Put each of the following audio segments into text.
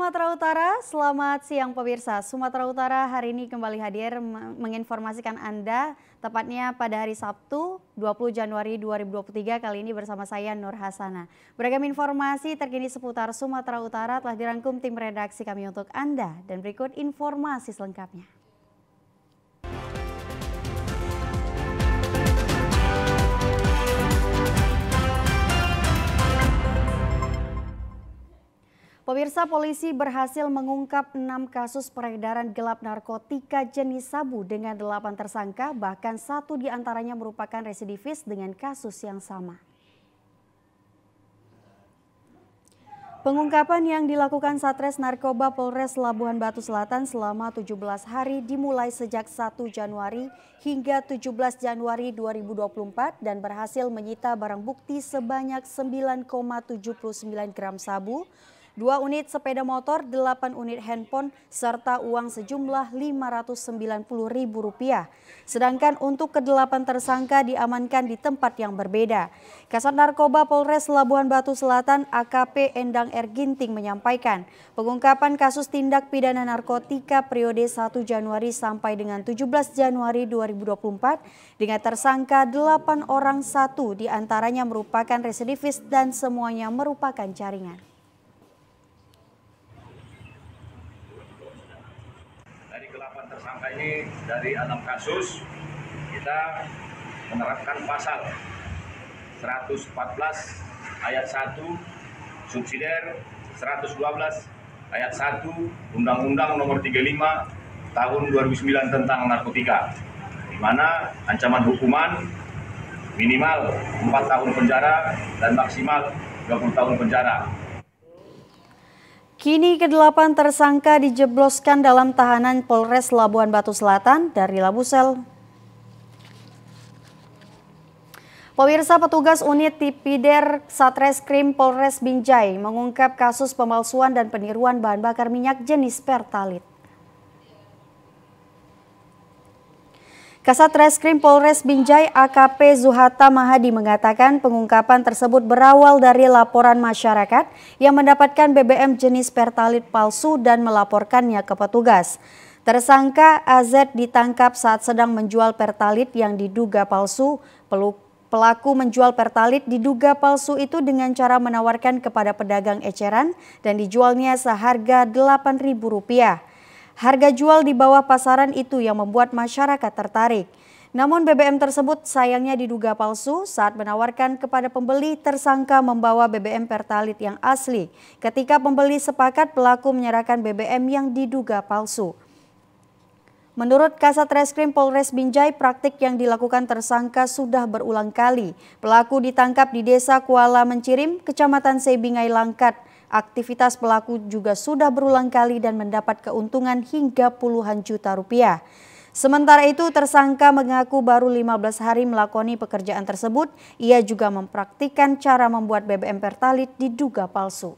Sumatera Utara, selamat siang pemirsa. Sumatera Utara hari ini kembali hadir menginformasikan Anda tepatnya pada hari Sabtu 20 Januari 2023 kali ini bersama saya Nur Hasana. Beragam informasi terkini seputar Sumatera Utara telah dirangkum tim redaksi kami untuk Anda dan berikut informasi selengkapnya. Pemirsa polisi berhasil mengungkap 6 kasus peredaran gelap narkotika jenis sabu dengan 8 tersangka, bahkan satu di antaranya merupakan residivis dengan kasus yang sama. Pengungkapan yang dilakukan Satres Narkoba Polres Labuhan Batu Selatan selama 17 hari dimulai sejak 1 Januari hingga 17 Januari 2024 dan berhasil menyita barang bukti sebanyak 9,79 gram sabu, 2 unit sepeda motor, 8 unit handphone, serta uang sejumlah Rp590.000. Sedangkan untuk kedelapan tersangka diamankan di tempat yang berbeda. Kasat Narkoba Polres Labuhan Batu Selatan AKP Endang Erginting menyampaikan, pengungkapan kasus tindak pidana narkotika periode 1 Januari sampai dengan 17 Januari 2024 dengan tersangka 8 orang satu diantaranya merupakan residivis dan semuanya merupakan jaringan. ini dari enam kasus kita menerapkan pasal 114 ayat 1 subsidiar 112 ayat 1 Undang-Undang Nomor 35 Tahun 2009 tentang narkotika di mana ancaman hukuman minimal 4 tahun penjara dan maksimal 20 tahun penjara Kini kedelapan tersangka dijebloskan dalam tahanan Polres Labuan Batu Selatan dari Labusel. Pemirsa petugas unit Tipider Satreskrim Polres Binjai mengungkap kasus pemalsuan dan peniruan bahan bakar minyak jenis pertalit. Kasat Reskrim Polres Binjai AKP Zuhata Mahadi mengatakan pengungkapan tersebut berawal dari laporan masyarakat yang mendapatkan BBM jenis pertalit palsu dan melaporkannya ke petugas. Tersangka AZ ditangkap saat sedang menjual pertalit yang diduga palsu. Pelaku menjual pertalit diduga palsu itu dengan cara menawarkan kepada pedagang eceran dan dijualnya seharga Rp8.000. Harga jual di bawah pasaran itu yang membuat masyarakat tertarik. Namun BBM tersebut sayangnya diduga palsu saat menawarkan kepada pembeli tersangka membawa BBM pertalit yang asli. Ketika pembeli sepakat pelaku menyerahkan BBM yang diduga palsu. Menurut Kasat Reskrim Polres Binjai, praktik yang dilakukan tersangka sudah berulang kali. Pelaku ditangkap di Desa Kuala Mencirim, Kecamatan Sebingai Langkat, Aktivitas pelaku juga sudah berulang kali dan mendapat keuntungan hingga puluhan juta rupiah. Sementara itu tersangka mengaku baru 15 hari melakoni pekerjaan tersebut. Ia juga mempraktikkan cara membuat BBM pertalit diduga palsu.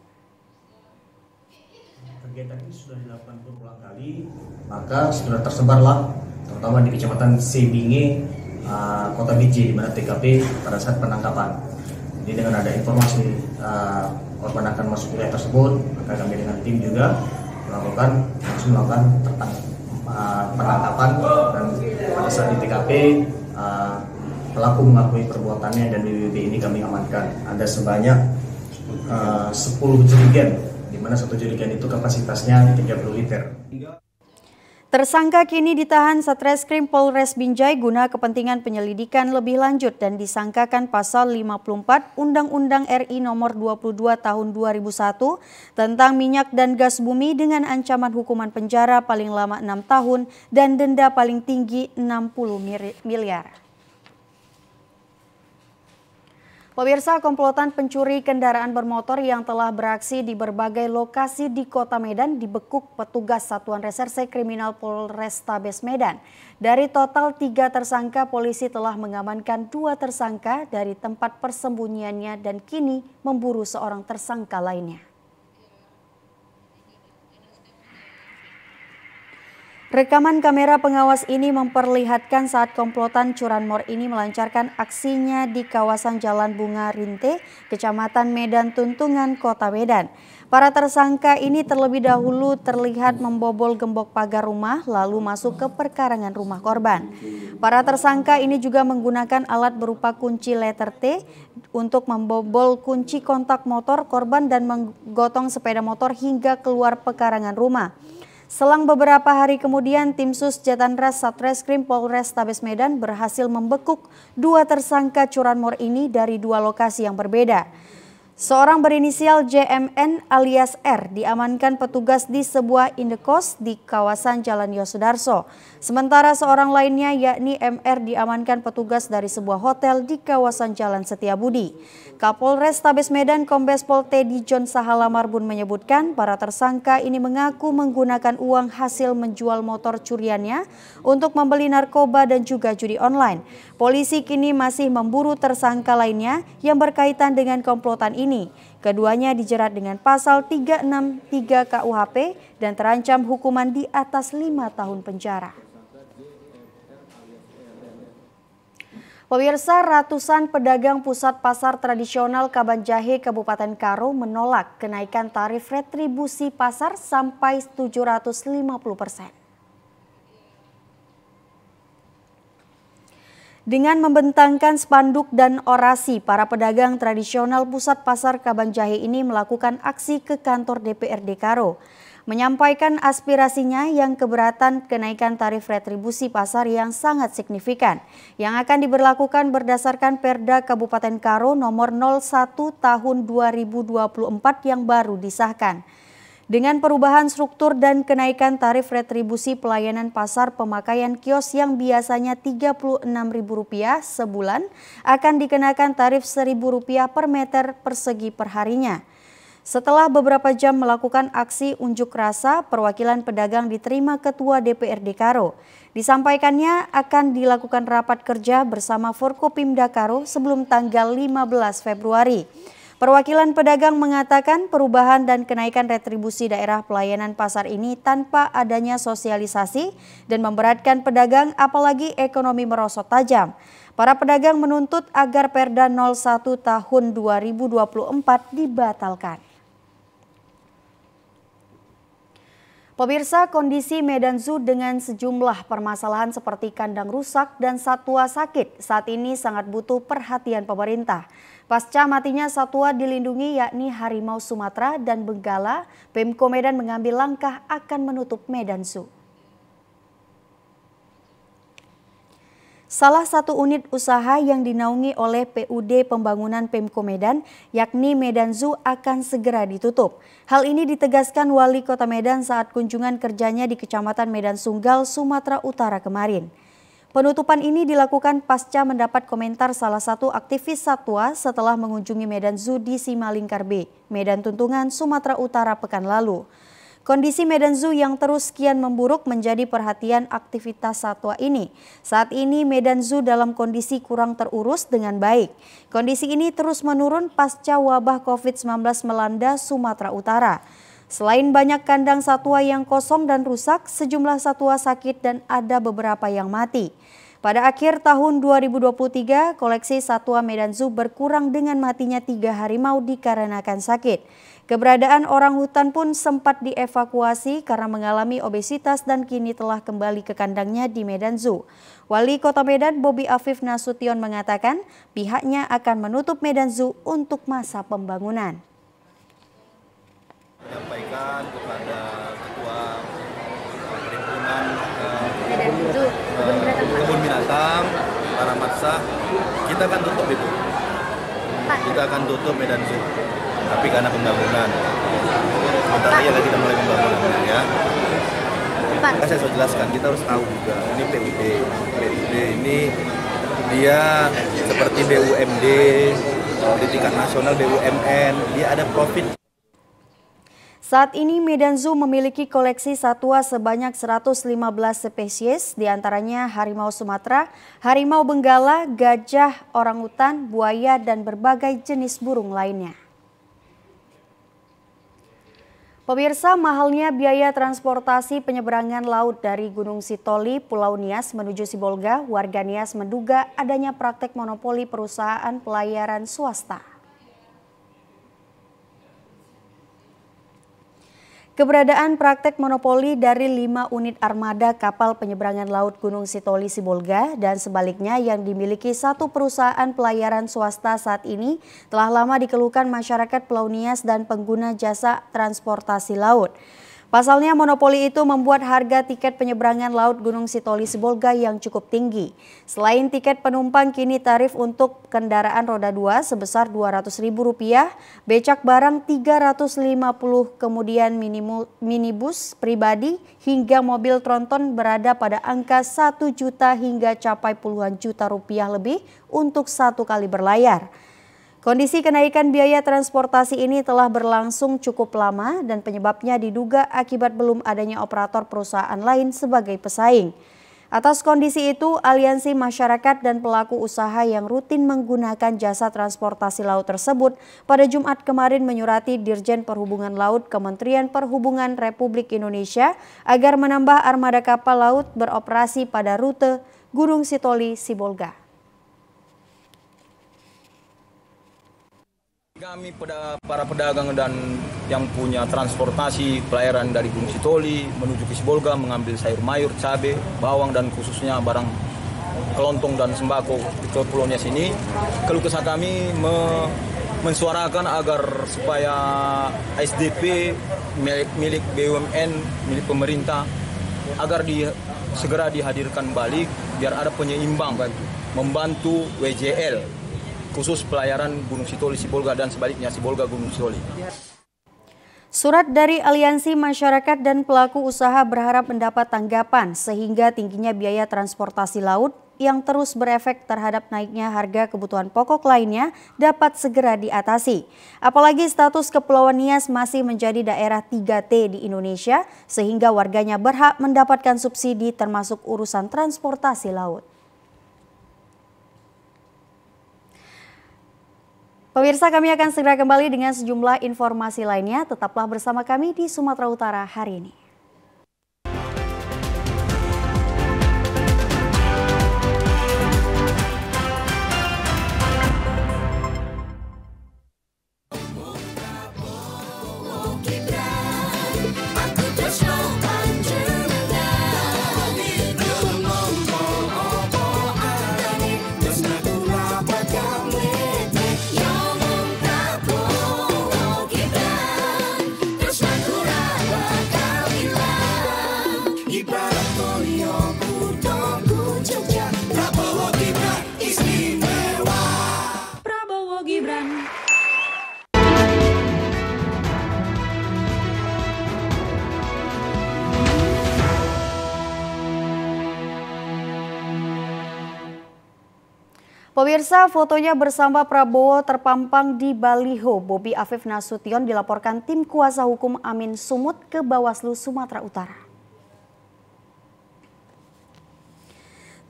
Kegiatan ini sudah dilakukan berulang kali, maka sudah tersebarlah terutama di Kecamatan Sebinge, eh, Kota Biji di mana TKP pada saat penangkapan. Jadi dengan ada informasi uh, korban akan masuk wilayah tersebut, maka kami dengan tim juga melakukan langsung melakukan uh, eh, penangkapan dan pada saat di TKP eh, pelaku mengakui perbuatannya dan BBB ini kami amankan. Ada sebanyak uh, 10 jerigen, di mana satu jerigen itu kapasitasnya 30 liter. Tersangka kini ditahan Satreskrim Polres Binjai guna kepentingan penyelidikan lebih lanjut dan disangkakan pasal 54 Undang-Undang RI Nomor 22 Tahun 2001 tentang minyak dan gas bumi dengan ancaman hukuman penjara paling lama 6 tahun dan denda paling tinggi 60 miliar. Pemirsa komplotan pencuri kendaraan bermotor yang telah beraksi di berbagai lokasi di Kota Medan dibekuk petugas Satuan Reserse Kriminal Polrestabes Medan. Dari total tiga tersangka, polisi telah mengamankan dua tersangka dari tempat persembunyiannya dan kini memburu seorang tersangka lainnya. Rekaman kamera pengawas ini memperlihatkan saat komplotan curanmor ini melancarkan aksinya di kawasan Jalan Bunga Rinte, Kecamatan Medan Tuntungan, Kota Medan. Para tersangka ini terlebih dahulu terlihat membobol gembok pagar rumah lalu masuk ke perkarangan rumah korban. Para tersangka ini juga menggunakan alat berupa kunci letter T untuk membobol kunci kontak motor korban dan menggotong sepeda motor hingga keluar pekarangan rumah. Selang beberapa hari kemudian, tim Sus Jatanres Satreskrim Polres Tabes Medan berhasil membekuk dua tersangka curanmor ini dari dua lokasi yang berbeda. Seorang berinisial JMN alias R diamankan petugas di sebuah indekos di kawasan Jalan Yosudarso. Sementara seorang lainnya yakni MR diamankan petugas dari sebuah hotel di kawasan Jalan Setiabudi. Kapolres Tabes Medan Kombes Pol Teddy John Sahala Marbun menyebutkan para tersangka ini mengaku menggunakan uang hasil menjual motor curiannya untuk membeli narkoba dan juga judi online. Polisi kini masih memburu tersangka lainnya yang berkaitan dengan komplotan ini. Keduanya dijerat dengan pasal 363 KUHP dan terancam hukuman di atas lima tahun penjara. Pemirsa, ratusan pedagang pusat pasar tradisional Kaban Jahe Kabupaten Karo menolak kenaikan tarif retribusi pasar sampai 750 persen. Dengan membentangkan spanduk dan orasi, para pedagang tradisional pusat pasar Kaban Jahe ini melakukan aksi ke kantor DPRD Karo. Menyampaikan aspirasinya yang keberatan kenaikan tarif retribusi pasar yang sangat signifikan yang akan diberlakukan berdasarkan Perda Kabupaten Karo nomor 01 tahun 2024 yang baru disahkan. Dengan perubahan struktur dan kenaikan tarif retribusi pelayanan pasar pemakaian kios yang biasanya Rp36.000 sebulan akan dikenakan tarif Rp1.000 per meter persegi perharinya. Setelah beberapa jam melakukan aksi unjuk rasa, perwakilan pedagang diterima Ketua DPRD Karo. Disampaikannya akan dilakukan rapat kerja bersama Forkopimda Karo sebelum tanggal 15 Februari. Perwakilan pedagang mengatakan perubahan dan kenaikan retribusi daerah pelayanan pasar ini tanpa adanya sosialisasi dan memberatkan pedagang apalagi ekonomi merosot tajam. Para pedagang menuntut agar Perda 01 tahun 2024 dibatalkan. Pemirsa, kondisi Medan Zoo dengan sejumlah permasalahan seperti kandang rusak dan satwa sakit saat ini sangat butuh perhatian pemerintah. Pasca matinya satwa dilindungi yakni harimau Sumatera dan Benggala, Pemko Medan mengambil langkah akan menutup Medan Zoo. Salah satu unit usaha yang dinaungi oleh PUD Pembangunan Pemko Medan, yakni Medan Zoo akan segera ditutup. Hal ini ditegaskan Wali Kota Medan saat kunjungan kerjanya di Kecamatan Medan Sunggal, Sumatera Utara kemarin. Penutupan ini dilakukan pasca mendapat komentar salah satu aktivis satwa setelah mengunjungi Medan Zoo di Simalingkar B, Medan Tuntungan, Sumatera Utara pekan lalu. Kondisi Medan Zoo yang terus kian memburuk menjadi perhatian aktivitas satwa ini. Saat ini Medan Zoo dalam kondisi kurang terurus dengan baik. Kondisi ini terus menurun pasca wabah COVID-19 melanda Sumatera Utara. Selain banyak kandang satwa yang kosong dan rusak, sejumlah satwa sakit dan ada beberapa yang mati. Pada akhir tahun 2023, koleksi satwa Medan Zoo berkurang dengan matinya tiga harimau dikarenakan sakit. Keberadaan orang hutan pun sempat dievakuasi karena mengalami obesitas dan kini telah kembali ke kandangnya di Medan Zoo. Wali Kota Medan Bobi Afif Nasution mengatakan pihaknya akan menutup Medan Zoo untuk masa pembangunan menyampaikan kepada ketua perhimpunan kebun binatang eh, para maksa kita akan tutup itu kita akan tutup Medan Zoo tapi karena pembangunan sementara lagi kita mulai pembangunan ya Pak. saya sudah jelaskan kita harus tahu juga ini PUD PUD ini dia seperti BUMD di tingkat nasional BUMN dia ada profit saat ini Medan Zoo memiliki koleksi satwa sebanyak 115 spesies, diantaranya harimau Sumatera, harimau Benggala, gajah, orangutan, buaya, dan berbagai jenis burung lainnya. Pemirsa, mahalnya biaya transportasi penyeberangan laut dari Gunung Sitoli, Pulau Nias menuju Sibolga, warga Nias menduga adanya praktek monopoli perusahaan pelayaran swasta. Keberadaan praktek monopoli dari lima unit armada kapal penyeberangan laut Gunung Sitoli Sibolga dan sebaliknya yang dimiliki satu perusahaan pelayaran swasta saat ini telah lama dikeluhkan masyarakat Nias dan pengguna jasa transportasi laut. Pasalnya monopoli itu membuat harga tiket penyeberangan Laut Gunung Sitoli Sibolga yang cukup tinggi. Selain tiket penumpang kini tarif untuk kendaraan roda 2 sebesar Rp200.000, becak barang 350, kemudian minibus pribadi hingga mobil tronton berada pada angka 1 juta hingga capai puluhan juta rupiah lebih untuk satu kali berlayar. Kondisi kenaikan biaya transportasi ini telah berlangsung cukup lama dan penyebabnya diduga akibat belum adanya operator perusahaan lain sebagai pesaing. Atas kondisi itu, aliansi masyarakat dan pelaku usaha yang rutin menggunakan jasa transportasi laut tersebut pada Jumat kemarin menyurati Dirjen Perhubungan Laut Kementerian Perhubungan Republik Indonesia agar menambah armada kapal laut beroperasi pada rute Gunung Sitoli Sibolga. Kami para pedagang dan yang punya transportasi pelayaran dari Gunung Sitoli menuju ke mengambil sayur mayur, cabe, bawang dan khususnya barang kelontong dan sembako ke Pulau sini. Keluh kesah kami me mensuarakan agar supaya SDP milik, milik BUMN, milik pemerintah agar di, segera dihadirkan balik biar ada penyeimbang membantu WJL khusus pelayaran Gunung Sitoli, Sibolga, dan sebaliknya Sibolga, Gunung Sitoli. Surat dari Aliansi Masyarakat dan Pelaku Usaha berharap mendapat tanggapan sehingga tingginya biaya transportasi laut yang terus berefek terhadap naiknya harga kebutuhan pokok lainnya dapat segera diatasi. Apalagi status Kepulauan Nias masih menjadi daerah 3T di Indonesia sehingga warganya berhak mendapatkan subsidi termasuk urusan transportasi laut. Pemirsa kami akan segera kembali dengan sejumlah informasi lainnya. Tetaplah bersama kami di Sumatera Utara hari ini. Pemirsa, fotonya bersama Prabowo terpampang di Baliho. Bobi Afif Nasution dilaporkan tim kuasa hukum Amin Sumut ke Bawaslu Sumatera Utara.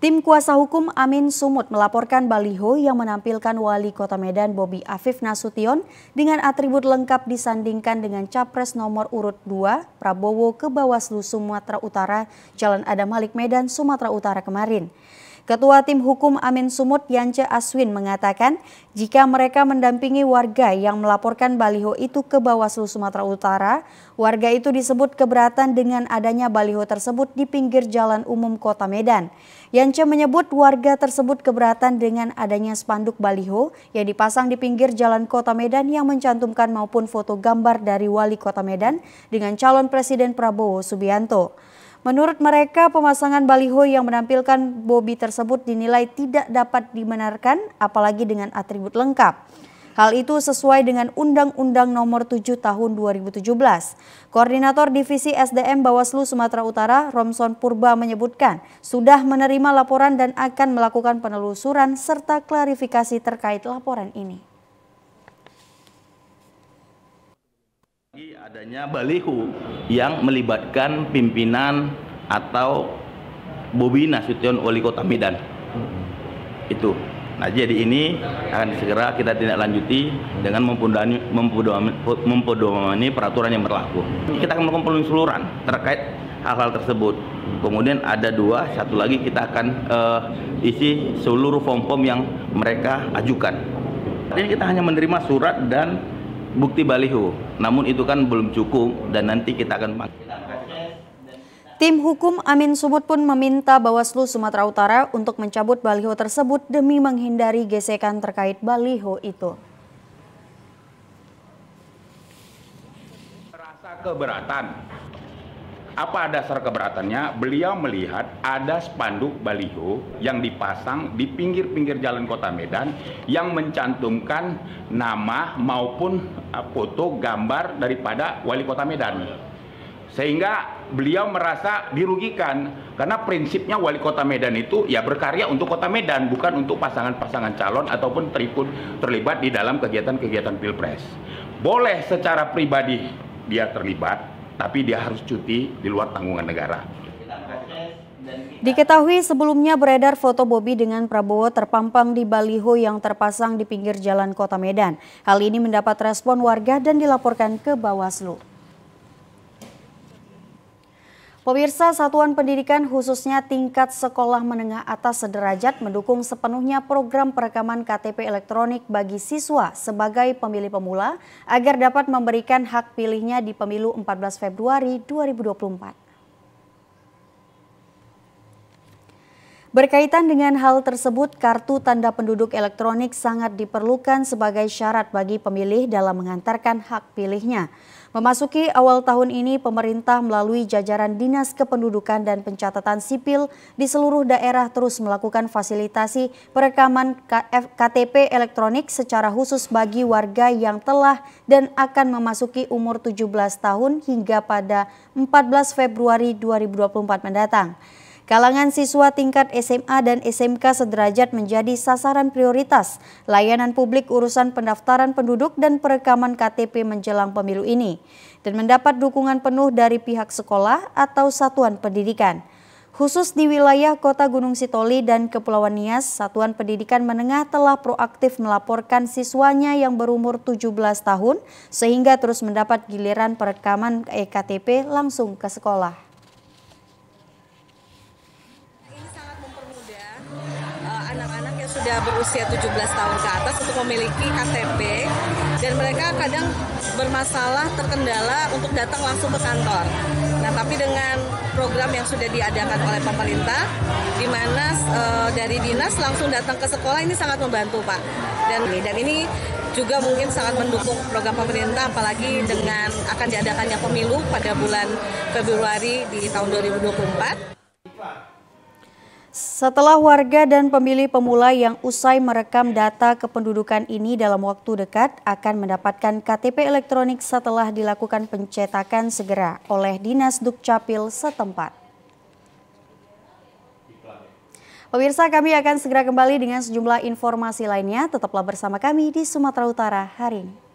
Tim kuasa hukum Amin Sumut melaporkan Baliho yang menampilkan wali kota Medan Bobi Afif Nasution dengan atribut lengkap disandingkan dengan Capres nomor urut 2 Prabowo ke Bawaslu Sumatera Utara Jalan Adam Malik Medan, Sumatera Utara kemarin. Ketua Tim Hukum Amin Sumut Yance Aswin mengatakan jika mereka mendampingi warga yang melaporkan baliho itu ke Bawaslu Sumatera Utara, warga itu disebut keberatan dengan adanya baliho tersebut di pinggir jalan umum Kota Medan. Yance menyebut warga tersebut keberatan dengan adanya spanduk baliho yang dipasang di pinggir jalan Kota Medan yang mencantumkan maupun foto gambar dari wali Kota Medan dengan calon Presiden Prabowo Subianto. Menurut mereka, pemasangan baliho yang menampilkan Bobi tersebut dinilai tidak dapat dibenarkan, apalagi dengan atribut lengkap. Hal itu sesuai dengan Undang-Undang Nomor 7 Tahun 2017. Koordinator Divisi SDM Bawaslu Sumatera Utara, Romson Purba menyebutkan, sudah menerima laporan dan akan melakukan penelusuran serta klarifikasi terkait laporan ini. adanya balihu yang melibatkan pimpinan atau Bobi Nasution wali kota Medan itu nah jadi ini akan segera kita tindak lanjuti dengan mempodomani, mempodomani peraturan yang berlaku kita akan melakukan penelusuran terkait hal-hal tersebut kemudian ada dua satu lagi kita akan uh, isi seluruh form-form yang mereka ajukan jadi kita hanya menerima surat dan bukti baliho. Namun itu kan belum cukup dan nanti kita akan Tim hukum Amin Sumut pun meminta Bawaslu Sumatera Utara untuk mencabut baliho tersebut demi menghindari gesekan terkait baliho itu. Rasa keberatan apa dasar keberatannya? Beliau melihat ada spanduk baliho yang dipasang di pinggir-pinggir jalan Kota Medan yang mencantumkan nama maupun eh, foto gambar daripada wali Kota Medan. Sehingga beliau merasa dirugikan karena prinsipnya wali kota Medan itu ya berkarya untuk kota Medan bukan untuk pasangan-pasangan calon ataupun terikut terlibat di dalam kegiatan-kegiatan pilpres. Boleh secara pribadi dia terlibat, tapi dia harus cuti di luar tanggungan negara. Diketahui sebelumnya beredar foto Bobi dengan Prabowo terpampang di baliho yang terpasang di pinggir jalan Kota Medan. Hal ini mendapat respon warga dan dilaporkan ke Bawaslu. Pemirsa Satuan Pendidikan khususnya tingkat sekolah menengah atas sederajat mendukung sepenuhnya program perekaman KTP elektronik bagi siswa sebagai pemilih pemula agar dapat memberikan hak pilihnya di pemilu 14 Februari 2024. Berkaitan dengan hal tersebut, kartu tanda penduduk elektronik sangat diperlukan sebagai syarat bagi pemilih dalam mengantarkan hak pilihnya. Memasuki awal tahun ini, pemerintah melalui jajaran Dinas Kependudukan dan Pencatatan Sipil di seluruh daerah terus melakukan fasilitasi perekaman KTP elektronik secara khusus bagi warga yang telah dan akan memasuki umur 17 tahun hingga pada 14 Februari 2024 mendatang. Kalangan siswa tingkat SMA dan SMK sederajat menjadi sasaran prioritas layanan publik urusan pendaftaran penduduk dan perekaman KTP menjelang pemilu ini dan mendapat dukungan penuh dari pihak sekolah atau satuan pendidikan. Khusus di wilayah kota Gunung Sitoli dan Kepulauan Nias, Satuan Pendidikan Menengah telah proaktif melaporkan siswanya yang berumur 17 tahun sehingga terus mendapat giliran perekaman EKTP langsung ke sekolah. sudah berusia 17 tahun ke atas untuk memiliki KTP dan mereka kadang bermasalah terkendala untuk datang langsung ke kantor. Nah, tapi dengan program yang sudah diadakan oleh pemerintah di mana e, dari dinas langsung datang ke sekolah ini sangat membantu, Pak. Dan dan ini juga mungkin sangat mendukung program pemerintah apalagi dengan akan diadakannya pemilu pada bulan Februari di tahun 2024. Setelah warga dan pemilih pemula yang usai merekam data kependudukan ini dalam waktu dekat akan mendapatkan KTP elektronik setelah dilakukan pencetakan segera oleh Dinas Dukcapil setempat. Pemirsa kami akan segera kembali dengan sejumlah informasi lainnya. Tetaplah bersama kami di Sumatera Utara hari ini.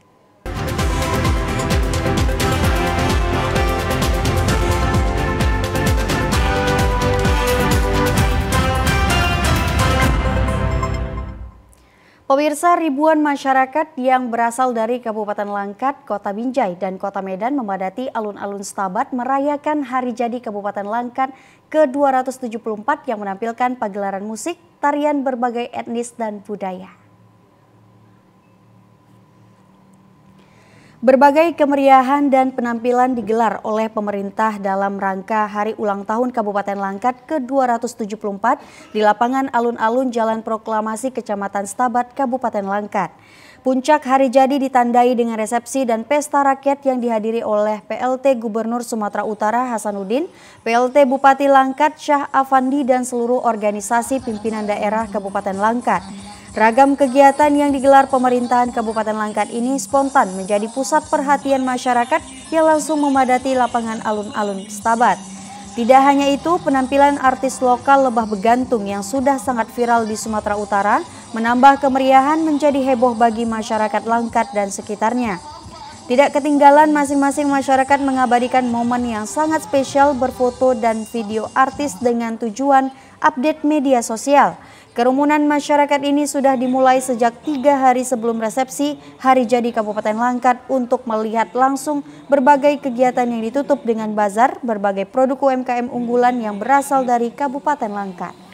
Pemirsa ribuan masyarakat yang berasal dari Kabupaten Langkat, Kota Binjai, dan Kota Medan memadati alun-alun Stabat merayakan Hari Jadi Kabupaten Langkat ke-274 yang menampilkan pagelaran musik, tarian berbagai etnis dan budaya. Berbagai kemeriahan dan penampilan digelar oleh pemerintah dalam rangka Hari Ulang Tahun Kabupaten Langkat ke-274 di lapangan alun-alun Jalan Proklamasi Kecamatan Stabat, Kabupaten Langkat. Puncak hari jadi ditandai dengan resepsi dan pesta rakyat yang dihadiri oleh PLT Gubernur Sumatera Utara Hasanuddin, PLT Bupati Langkat Syah Afandi dan seluruh organisasi pimpinan daerah Kabupaten Langkat. Ragam kegiatan yang digelar pemerintahan Kabupaten Langkat ini spontan menjadi pusat perhatian masyarakat yang langsung memadati lapangan alun-alun Stabat. Tidak hanya itu, penampilan artis lokal Lebah Begantung yang sudah sangat viral di Sumatera Utara menambah kemeriahan menjadi heboh bagi masyarakat Langkat dan sekitarnya. Tidak ketinggalan masing-masing masyarakat mengabadikan momen yang sangat spesial berfoto dan video artis dengan tujuan update media sosial. Kerumunan masyarakat ini sudah dimulai sejak tiga hari sebelum resepsi Hari Jadi Kabupaten Langkat untuk melihat langsung berbagai kegiatan yang ditutup dengan bazar berbagai produk UMKM unggulan yang berasal dari Kabupaten Langkat.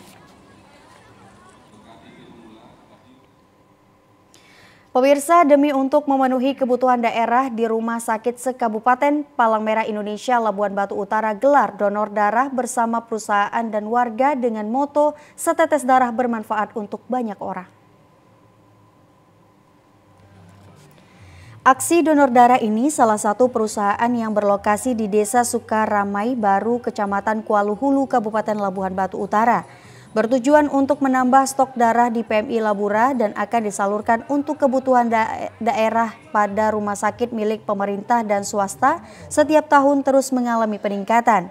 Pemirsa, demi untuk memenuhi kebutuhan daerah di Rumah Sakit Sekabupaten Palang Merah Indonesia Labuan Batu Utara gelar donor darah bersama perusahaan dan warga dengan moto setetes darah bermanfaat untuk banyak orang. Aksi donor darah ini salah satu perusahaan yang berlokasi di Desa Sukaramai Baru, Kecamatan Kualuhulu, Kabupaten Labuhan Batu Utara bertujuan untuk menambah stok darah di PMI Labura dan akan disalurkan untuk kebutuhan da daerah pada rumah sakit milik pemerintah dan swasta setiap tahun terus mengalami peningkatan.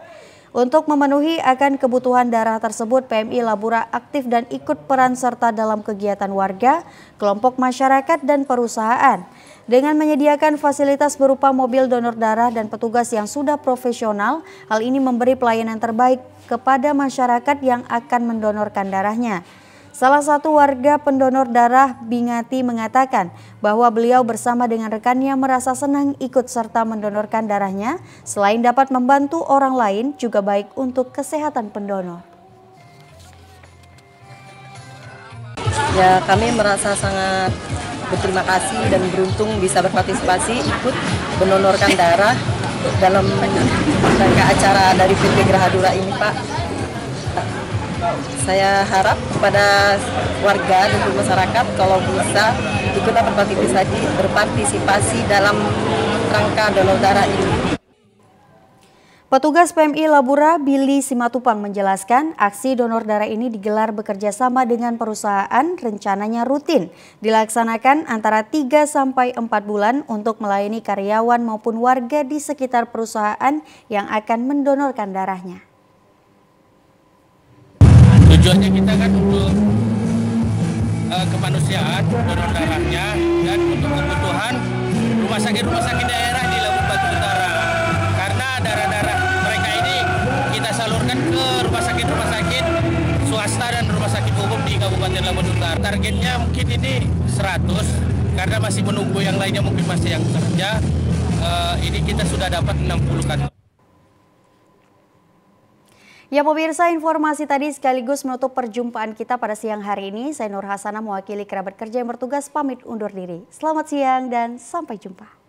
Untuk memenuhi akan kebutuhan darah tersebut, PMI Labura aktif dan ikut peran serta dalam kegiatan warga, kelompok masyarakat, dan perusahaan. Dengan menyediakan fasilitas berupa mobil donor darah dan petugas yang sudah profesional, hal ini memberi pelayanan terbaik kepada masyarakat yang akan mendonorkan darahnya. Salah satu warga pendonor darah Bingati mengatakan bahwa beliau bersama dengan rekannya merasa senang ikut serta mendonorkan darahnya. Selain dapat membantu orang lain juga baik untuk kesehatan pendonor. Ya kami merasa sangat berterima kasih dan beruntung bisa berpartisipasi ikut menonorkan darah dalam rangka acara dari PT Gerahadura ini Pak. Saya harap kepada warga dan masyarakat kalau bisa ikut berpartisipasi, berpartisipasi dalam rangka donor darah ini. Petugas PMI Labura Billy Simatupang menjelaskan aksi donor darah ini digelar bekerja sama dengan perusahaan rencananya rutin dilaksanakan antara 3 sampai 4 bulan untuk melayani karyawan maupun warga di sekitar perusahaan yang akan mendonorkan darahnya. Tujuannya kita kan untuk uh, kemanusiaan donor darahnya dan untuk kebutuhan rumah sakit-rumah sakit daerah cukup di Kabupaten Labuan Utara. Targetnya mungkin ini 100 karena masih menunggu yang lainnya mungkin masih yang kerja. E, ini kita sudah dapat 60 kantong. Ya pemirsa informasi tadi sekaligus menutup perjumpaan kita pada siang hari ini. Saya Nur Hasanah mewakili kerabat kerja yang bertugas pamit undur diri. Selamat siang dan sampai jumpa.